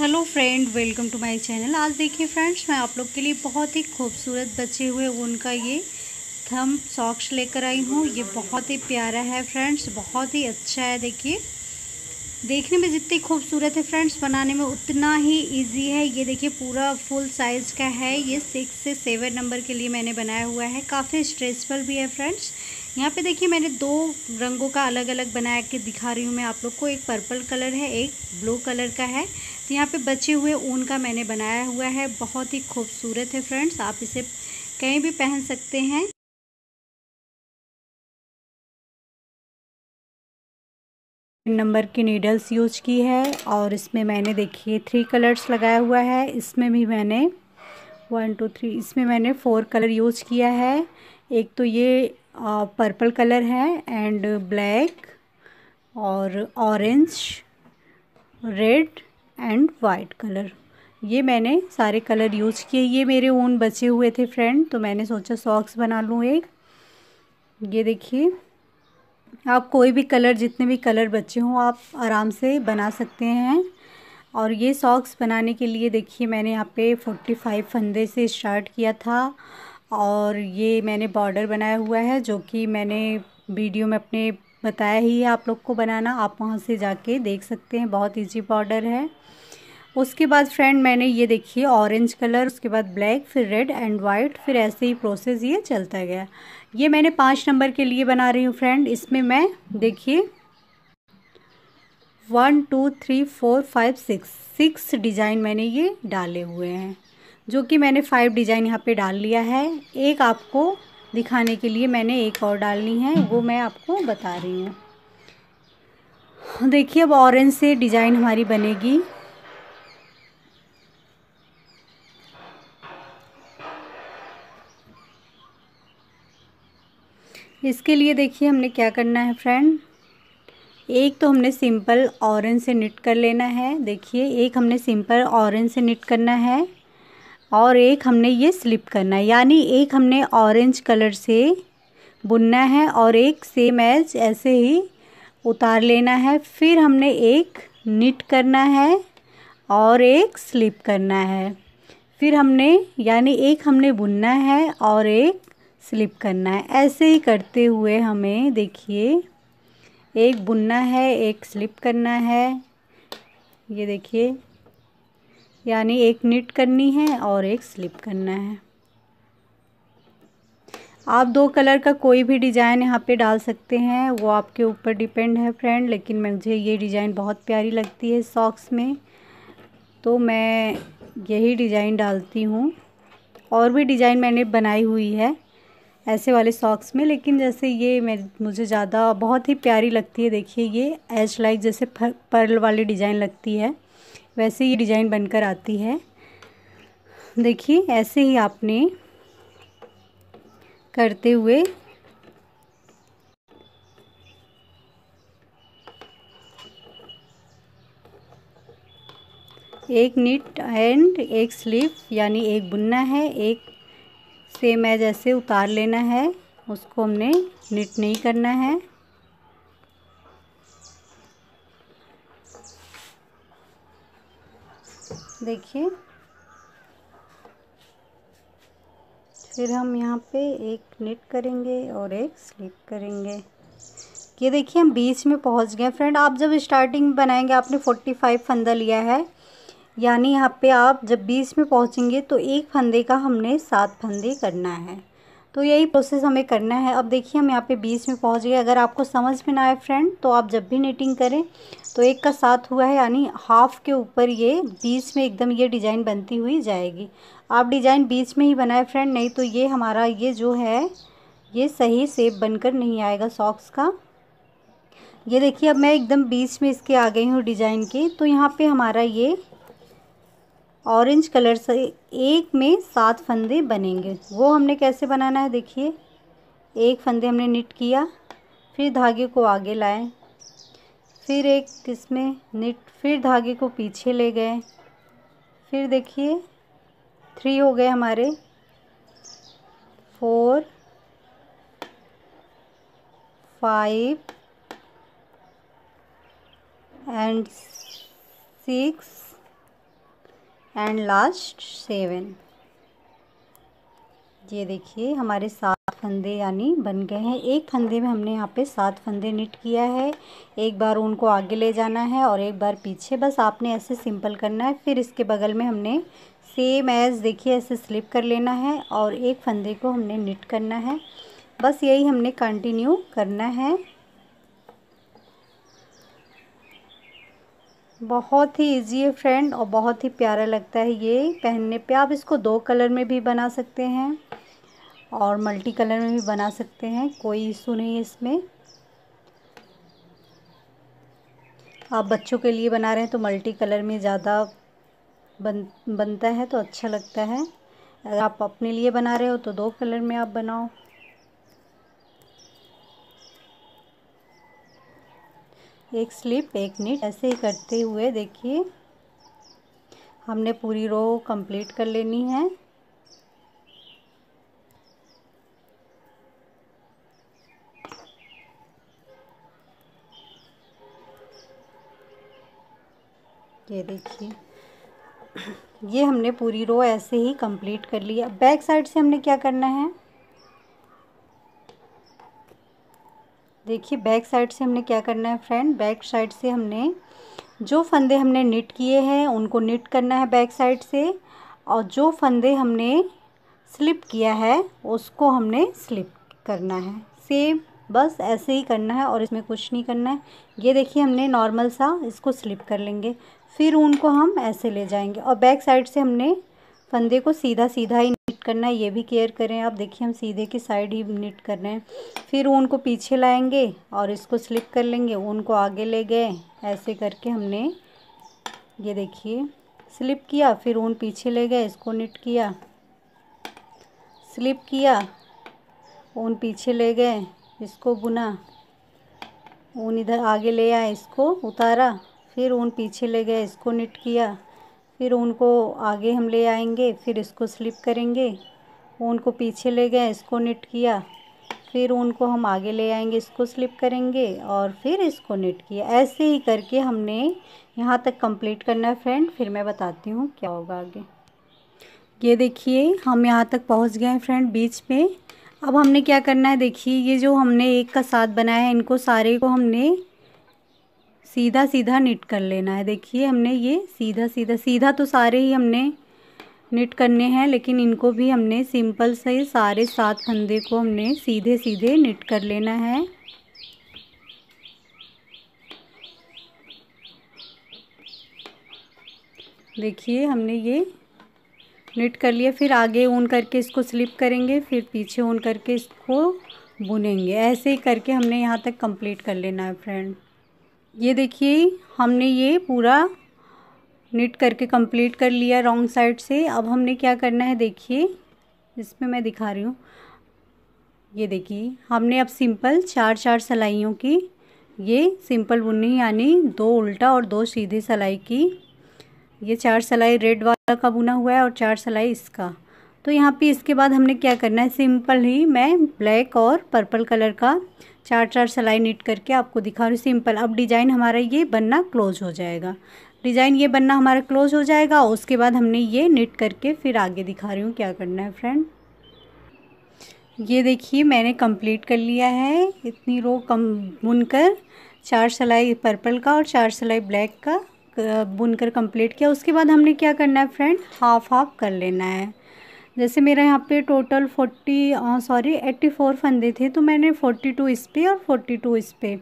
hello friend welcome to my channel आज देखिए friends मैं आप लोग के लिए बहुत ही खूबसूरत बचे हुए उनका ये थम सॉक्स लेकर आई हूँ ये बहुत ही प्यारा है फ्रेंड्स बहुत ही अच्छा है देखिए देखने में जितनी खूबसूरत है फ्रेंड्स बनाने में उतना ही इजी है ये देखिए पूरा फुल साइज़ का है ये सिक्स से सेवन नंबर के लिए मैंने बनाया हुआ है काफ़ी स्ट्रेसफुल भी है फ्रेंड्स यहाँ पे देखिए मैंने दो रंगों का अलग अलग बना के दिखा रही हूँ मैं आप लोग को एक पर्पल कलर है एक ब्लू कलर का है तो यहाँ पर बचे हुए ऊन का मैंने बनाया हुआ है बहुत ही खूबसूरत है फ्रेंड्स आप इसे कहीं भी पहन सकते हैं नंबर की नीडल्स यूज की है और इसमें मैंने देखिए थ्री कलर्स लगाया हुआ है इसमें भी मैंने वन टू थ्री इसमें मैंने फोर कलर यूज किया है एक तो ये पर्पल कलर है एंड ब्लैक और orange red and white colour ये मैंने सारे कलर यूज किए ये मेरे ऊन बचे हुए थे फ्रेंड तो मैंने सोचा सॉक्स बना लूँ एक ये देखिए आप कोई भी कलर जितने भी कलर बचे हों आप आराम से बना सकते हैं और ये सॉक्स बनाने के लिए देखिए मैंने यहाँ पे 45 फंदे से स्टार्ट किया था और ये मैंने बॉर्डर बनाया हुआ है जो कि मैंने वीडियो में अपने बताया ही है आप लोग को बनाना आप वहाँ से जाके देख सकते हैं बहुत इजी बॉर्डर है उसके बाद फ्रेंड मैंने ये देखिए ऑरेंज कलर उसके बाद ब्लैक फिर रेड एंड वाइट फिर ऐसे ही प्रोसेस ये चलता गया ये मैंने पाँच नंबर के लिए बना रही हूँ फ्रेंड इसमें मैं देखिए one two three four five six six design मैंने ये डाले हुए हैं जो कि मैंने फाइव डिज़ाइन यहाँ पे डाल लिया है एक आपको दिखाने के लिए मैंने एक और डालनी है वो मैं आपको बता रही हूँ देखिए अब ऑरेंज से डिज़ाइन हमारी बनेगी इसके लिए देखिए हमने क्या करना है फ्रेंड एक तो हमने सिंपल ऑरेंज से निट कर लेना है देखिए एक हमने सिंपल ऑरेंज से निट करना है और एक हमने ये स्लिप करना है यानी एक हमने ऑरेंज कलर से बुनना है और एक सेम एज ऐसे ही उतार लेना है फिर हमने एक निट करना है और एक स्लिप करना है फिर हमने यानी एक हमने बुनना है और एक स्लिप करना है ऐसे ही करते हुए हमें देखिए एक बुनना है एक स्लिप करना है ये देखिए यानी एक निट करनी है और एक स्लिप करना है आप दो कलर का कोई भी डिज़ाइन यहाँ पे डाल सकते हैं वो आपके ऊपर डिपेंड है फ्रेंड लेकिन मुझे ये डिज़ाइन बहुत प्यारी लगती है सॉक्स में तो मैं यही डिज़ाइन डालती हूँ और भी डिज़ाइन मैंने बनाई हुई है ऐसे वाले सॉक्स में लेकिन जैसे ये मेरे मुझे ज़्यादा बहुत ही प्यारी लगती है देखिए ये एच लाइक जैसे पर्ल वाली डिज़ाइन लगती है वैसे ये डिज़ाइन बनकर आती है देखिए ऐसे ही आपने करते हुए एक नीट एंड एक स्लीव यानी एक बुनना है एक सेम एज ऐसे उतार लेना है उसको हमने निट नहीं करना है देखिए फिर हम यहाँ पे एक निट करेंगे और एक स्लिप करेंगे ये देखिए हम बीच में पहुँच गए फ्रेंड आप जब स्टार्टिंग बनाएंगे आपने 45 फंदा लिया है यानी यहाँ पे आप जब भी में पहुँचेंगे तो एक फंदे का हमने सात फंदे करना है तो यही प्रोसेस हमें करना है अब देखिए हम यहाँ पे बीस में पहुँच गए अगर आपको समझ में ना आए फ्रेंड तो आप जब भी नेटिंग करें तो एक का साथ हुआ है यानी हाफ़ के ऊपर ये बीच में एकदम ये डिज़ाइन बनती हुई जाएगी आप डिज़ाइन बीच में ही बनाए फ्रेंड नहीं तो ये हमारा ये जो है ये सही सेप बनकर नहीं आएगा सॉक्स का ये देखिए अब मैं एकदम बीच में इसके आ गई हूँ डिज़ाइन के तो यहाँ पर हमारा ये ऑरेंज कलर से एक में सात फंदे बनेंगे वो हमने कैसे बनाना है देखिए एक फंदे हमने निट किया फिर धागे को आगे लाए फिर एक इसमें निट फिर धागे को पीछे ले गए फिर देखिए थ्री हो गए हमारे four five and six and last seven ये देखिए हमारे सात फंदे यानी बन गए हैं एक फंदे में हमने यहाँ पे सात फंदे निट किया है एक बार उनको आगे ले जाना है और एक बार पीछे बस आपने ऐसे सिंपल करना है फिर इसके बगल में हमने सेम एज देखिए ऐसे स्लिप कर लेना है और एक फंदे को हमने निट करना है बस यही हमने कंटिन्यू करना है बहुत ही इजी है फ्रेंड और बहुत ही प्यारा लगता है ये पहनने पे आप इसको दो कलर में भी बना सकते हैं और मल्टी कलर में भी बना सकते हैं कोई इशू नहीं है इसमें आप बच्चों के लिए बना रहे हैं तो मल्टी कलर में ज़्यादा बन बनता है तो अच्छा लगता है अगर आप अपने लिए बना रहे हो तो दो कलर में आप बनाओ एक स्लिप एक नीट ऐसे ही करते हुए देखिए हमने पूरी रो कंप्लीट कर लेनी है ये देखिए ये हमने पूरी रो ऐसे ही कंप्लीट कर लिया बैक साइड से हमने क्या करना है देखिए बैक साइड से हमने क्या करना है फ्रेंड बैक साइड से हमने जो फंदे हमने निट किए हैं उनको निट करना है बैक साइड से और जो फंदे हमने स्लिप किया है उसको हमने स्लिप करना है सेम बस ऐसे ही करना है और इसमें कुछ नहीं करना है ये देखिए हमने नॉर्मल सा इसको स्लिप कर लेंगे फिर उनको हम ऐसे ले जाएंगे और बैक साइड से हमने फंदे को सीधा सीधा ही नीट करना है ये भी केयर करें आप देखिए हम सीधे की साइड ही निट कर रहे हैं फिर ऊन को पीछे लाएंगे और इसको स्लिप कर लेंगे ऊन को आगे ले गए ऐसे करके हमने ये देखिए स्लिप किया फिर ऊन पीछे ले गए इसको निट किया स्लिप किया ऊन पीछे ले गए इसको बुना ऊन इधर आगे ले आए इसको उतारा फिर ऊन पीछे ले गए इसको निट किया फिर उनको आगे हम ले आएंगे फिर इसको स्लिप करेंगे उनको पीछे ले गए इसको निट किया फिर उनको हम आगे ले आएंगे इसको स्लिप करेंगे और फिर इसको निट किया ऐसे ही करके हमने यहाँ तक कंप्लीट करना है फ्रेंड फिर मैं बताती हूँ क्या होगा आगे ये देखिए हम यहाँ तक पहुँच गए हैं फ्रेंड बीच में अब हमने क्या करना है देखिए ये जो हमने एक का साथ बनाया है इनको सारे को हमने सीधा सीधा निट कर लेना है देखिए हमने ये सीधा सीधा सीधा तो सारे ही हमने निट करने हैं लेकिन इनको भी हमने सिंपल से सारे सात फंदे को हमने सीधे सीधे निट कर लेना है देखिए हमने ये निट कर लिया फिर आगे ऊन करके इसको स्लिप करेंगे फिर पीछे ऊन करके इसको बुनेंगे ऐसे ही करके हमने यहाँ तक कंप्लीट कर लेना है फ्रेंड ये देखिए हमने ये पूरा निट करके कंप्लीट कर लिया रॉन्ग साइड से अब हमने क्या करना है देखिए इसमें मैं दिखा रही हूँ ये देखिए हमने अब सिंपल चार चार सलाइयों की ये सिंपल बुनी यानी दो उल्टा और दो सीधी सलाई की ये चार सलाई रेड वाला का बुना हुआ है और चार सलाई इसका तो यहाँ पे इसके बाद हमने क्या करना है सिंपल ही मैं ब्लैक और पर्पल कलर का चार चार सिलाई नीट करके आपको दिखा रही हूँ सिंपल अब डिज़ाइन हमारा ये बनना क्लोज हो जाएगा डिज़ाइन ये बनना हमारा क्लोज हो जाएगा और उसके बाद हमने ये नीट करके फिर आगे दिखा रही हूँ क्या करना है फ्रेंड ये देखिए मैंने कंप्लीट कर लिया है इतनी रो कम बुनकर चार सिलाई पर्पल का और चार सिलाई ब्लैक का बुनकर कंप्लीट किया उसके बाद हमने क्या करना है फ्रेंड हाफ हाफ कर लेना है जैसे मेरा यहाँ पे total forty sorry eighty four फंदे थे तो मैंने फोर्टी टू इस पर और फोर्टी टू इस पर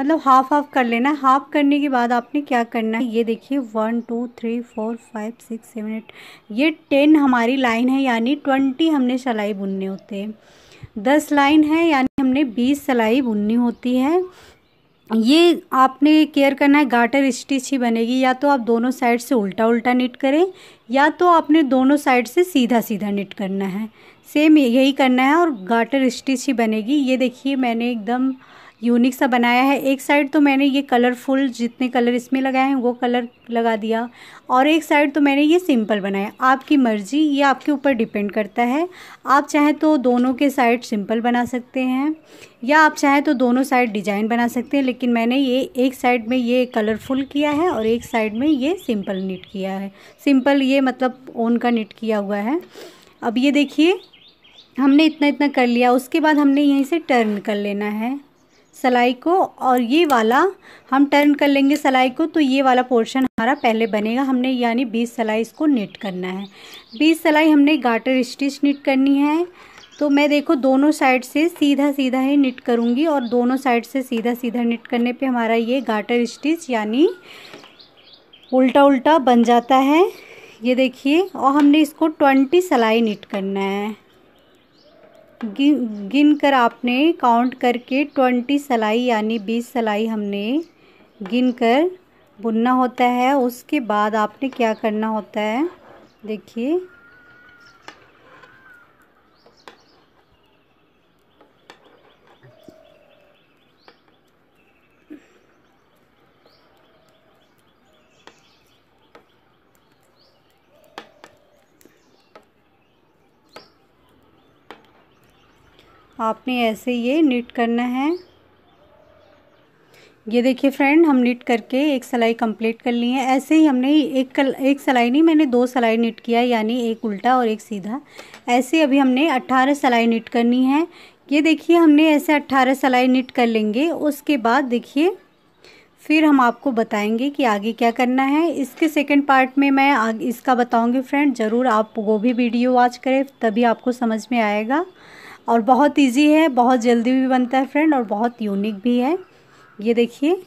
मतलब हाफ हाफ कर लेना है हाफ करने के बाद आपने क्या करना है ये देखिए one two three four five six seven eight ये टेन हमारी लाइन है यानी ट्वेंटी हमने सलाई बुनने होते हैं दस लाइन है यानी हमने बीस सलाई बुननी होती है ये आपने केयर करना है गाटर स्टिच ही बनेगी या तो आप दोनों साइड से उल्टा उल्टा निट करें या तो आपने दोनों साइड से सीधा सीधा निट करना है सेम यही करना है और गाटर स्टिच ही बनेगी ये देखिए मैंने एकदम यूनिक सा बनाया है एक साइड तो मैंने ये कलरफुल जितने कलर इसमें लगाए हैं वो कलर लगा दिया और एक साइड तो मैंने ये सिंपल बनाया आपकी मर्ज़ी ये आपके ऊपर डिपेंड करता है आप चाहें तो दोनों के साइड सिंपल बना सकते हैं या आप चाहें तो दोनों साइड डिजाइन बना सकते हैं लेकिन मैंने ये एक साइड में ये कलरफुल किया है और एक साइड में ये सिंपल निट किया है सिंपल ये मतलब ओन का निट किया हुआ है अब ये देखिए हमने इतना इतना कर लिया उसके बाद हमने यहीं से टर्न कर लेना है सलाई को और ये वाला हम टर्न कर लेंगे सलाई को तो ये वाला पोर्शन हमारा पहले बनेगा हमने यानी बीस सलाई इसको निट करना है बीस सलाई हमने गाटर स्टिच निट करनी है तो मैं देखो दोनों साइड से सीधा सीधा ही निट करूँगी और दोनों साइड से सीधा सीधा निट करने पे हमारा ये गाटर स्टिच यानी उल्टा उल्टा बन जाता है ये देखिए और हमने इसको ट्वेंटी सलाई निट करना है गिन गिन कर आपने काउंट करके ट्वेंटी सलाई यानी बीस सलाई हमने गिन कर बुनना होता है उसके बाद आपने क्या करना होता है देखिए आपने ऐसे ये निट करना है ये देखिए फ्रेंड हम निट करके एक सिलाई कंप्लीट कर ली है ऐसे ही हमने एक कल एक सिलाई नहीं मैंने दो सिलाई निट किया यानी एक उल्टा और एक सीधा ऐसे अभी हमने अट्ठारह सिलाई निट करनी है ये देखिए हमने ऐसे अट्ठारह सिलाई निट कर लेंगे उसके बाद देखिए फिर हम आपको बताएंगे कि आगे क्या करना है इसके सेकंड पार्ट में मैं आग इसका बताऊंगी फ्रेंड ज़रूर आप वो भी वीडियो वॉच करें तभी आपको समझ में आएगा और बहुत इजी है बहुत जल्दी भी बनता है फ्रेंड और बहुत यूनिक भी है ये देखिए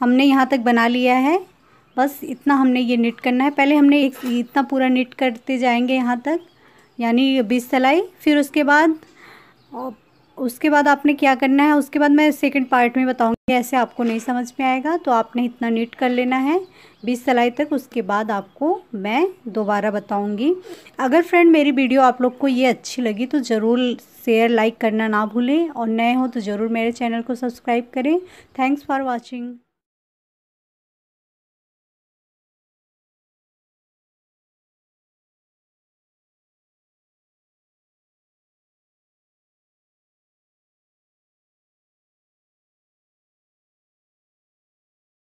हमने यहाँ तक बना लिया है बस इतना हमने ये निट करना है पहले हमने एक इतना पूरा निट करते जाएंगे यहाँ तक यानी बीस सिलाई फिर उसके बाद उसके बाद आपने क्या करना है उसके बाद मैं सेकंड पार्ट में बताऊंगी ऐसे आपको नहीं समझ में आएगा तो आपने इतना नीट कर लेना है बीस सलाई तक उसके बाद आपको मैं दोबारा बताऊंगी अगर फ्रेंड मेरी वीडियो आप लोग को ये अच्छी लगी तो ज़रूर शेयर लाइक करना ना भूलें और नए हो तो ज़रूर मेरे चैनल को सब्सक्राइब करें थैंक्स फॉर वॉचिंग